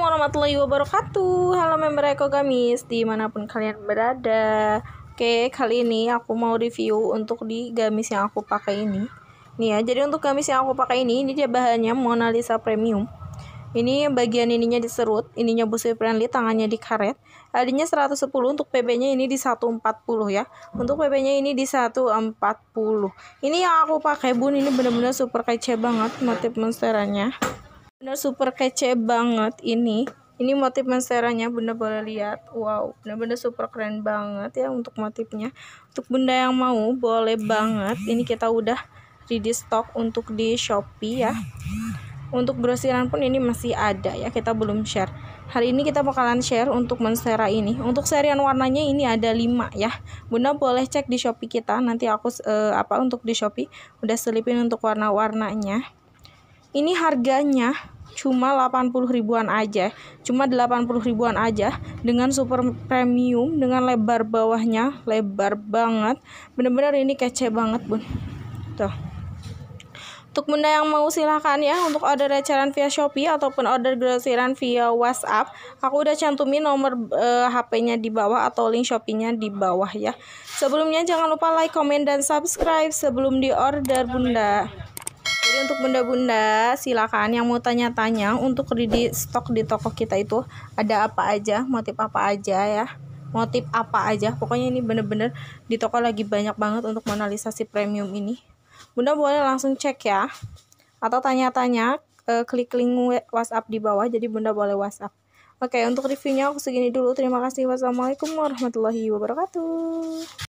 Assalamualaikum warahmatullahi wabarakatuh Halo member Eko Gamis Dimanapun kalian berada Oke kali ini aku mau review Untuk di gamis yang aku pakai ini Nih ya jadi untuk gamis yang aku pakai ini Ini dia bahannya Mona Lisa Premium Ini bagian ininya diserut Ininya busi friendly tangannya dikaret Adinya 110 untuk PB nya ini di 140 ya Untuk PB nya ini di 140 Ini yang aku pakai bun ini bener-bener super kece banget Motif monsterannya bener super kece banget ini ini motif monsteranya bunda boleh lihat wow bener-bener super keren banget ya untuk motifnya untuk bunda yang mau boleh banget ini kita udah ready stock untuk di Shopee ya untuk grosiran pun ini masih ada ya kita belum share hari ini kita bakalan share untuk monstera ini untuk serian warnanya ini ada 5 ya bunda boleh cek di Shopee kita nanti aku uh, apa untuk di Shopee udah selipin untuk warna-warnanya ini harganya cuma 80 ribuan aja cuma 80 ribuan aja dengan super premium dengan lebar bawahnya lebar banget bener-bener ini kece banget bun tuh untuk bunda yang mau silahkan ya untuk order eceran via Shopee ataupun order grosiran via WhatsApp. Aku udah cantumin nomor e, eh, HP-nya di bawah atau link Shopee-nya di bawah ya. Sebelumnya jangan lupa like, comment dan subscribe sebelum di order bunda untuk bunda-bunda silakan yang mau tanya-tanya untuk di stok di toko kita itu ada apa aja motif apa aja ya motif apa aja pokoknya ini bener-bener di toko lagi banyak banget untuk monalisasi premium ini bunda boleh langsung cek ya atau tanya-tanya eh, klik link WhatsApp di bawah jadi bunda boleh WhatsApp Oke, untuk reviewnya aku segini dulu. Terima kasih. Wassalamualaikum warahmatullahi wabarakatuh.